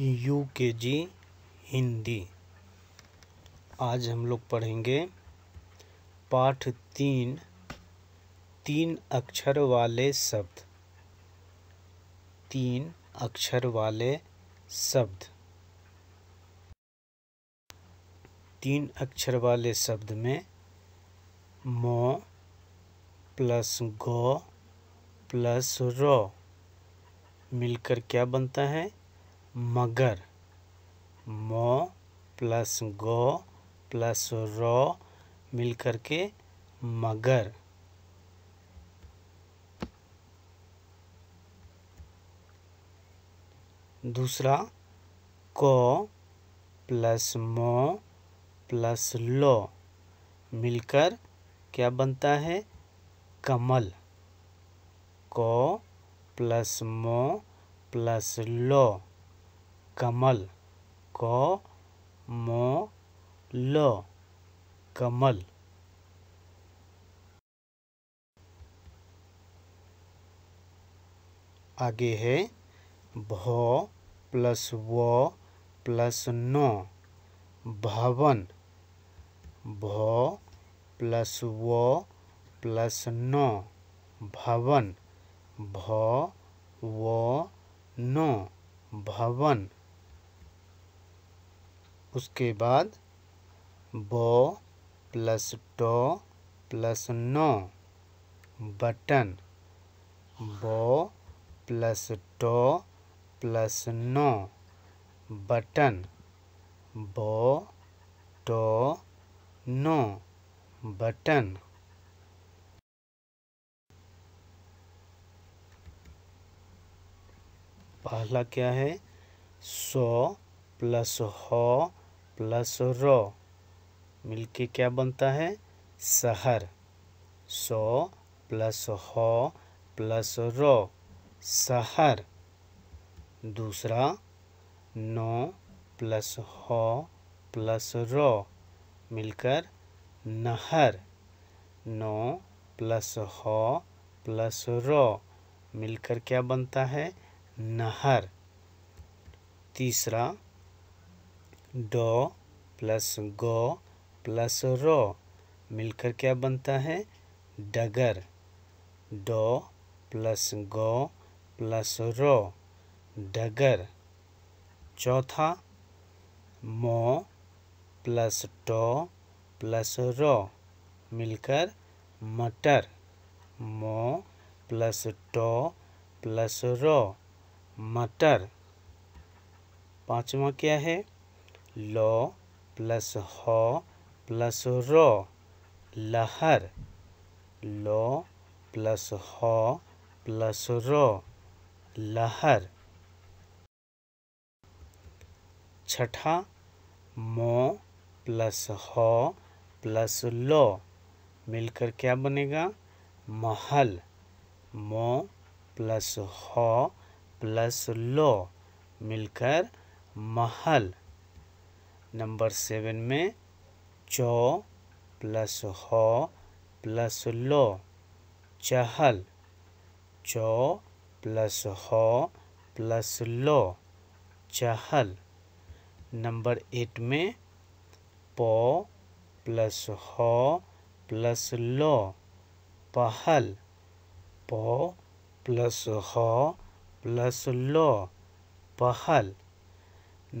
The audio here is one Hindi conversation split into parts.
यू के जी हिंदी आज हम लोग पढ़ेंगे पाठ तीन तीन अक्षर वाले शब्द तीन अक्षर वाले शब्द तीन अक्षर वाले शब्द में म प्लस गो प्लस रो मिलकर क्या बनता है मगर म प्लस ग प्लस र मिल कर के मगर दूसरा क प्लस म प्लस लो मिलकर क्या बनता है कमल क प्लस म प्लस लो कमल क म ल कमल आगे है भ प्लस व प्लस न भवन भ प्लस व प्लस न भवन भ व न भवन उसके बाद ब प्लस ट प्लस नो बटन ब प्लस ट प्लस नो बटन ब ट नो बटन पहला क्या है सौ प्लस हो प्लस रो मिलके क्या बनता है शहर सौ प्लस हो प्लस रो शहर दूसरा नौ प्लस हो प्लस र मिलकर नहर नौ प्लस हो प्लस र मिलकर क्या बनता है नहर तीसरा ड प्लस ग प्लस र मिलकर क्या बनता है डगर ड प्लस ग प्लस र डगर चौथा म प्लस ट प्लस र मिलकर मटर म प्लस ट प्लस र मटर पांचवा क्या है लो प्लस हो प्लस रो लहर लो प्लस हो प्लस रो लहर छठा मो प्लस हो प्लस लो मिलकर क्या बनेगा महल मो प्लस हो प्लस लो मिलकर महल नंबर सेवन में चो प्लस हो प्लस लो चहल चो प्लस हो प्लस लो चहल नंबर एट में पो प्लस हो प्लस लो पहल पो प्लस हो प्लस लो पहल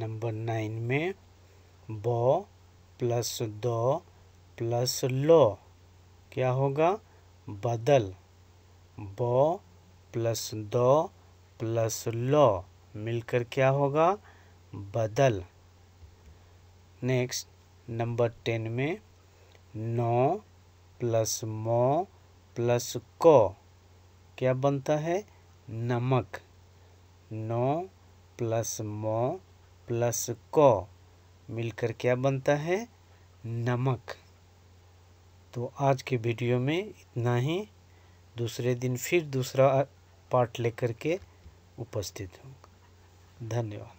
नंबर नाइन में ब प्लस द प्लस लो क्या होगा बदल ब प्लस द प्लस लो मिलकर क्या होगा बदल नेक्स्ट नंबर टेन में नौ प्लस मो प्लस को क्या बनता है नमक नौ प्लस मो प्लस को मिलकर क्या बनता है नमक तो आज के वीडियो में इतना ही दूसरे दिन फिर दूसरा पार्ट लेकर के उपस्थित हूँ धन्यवाद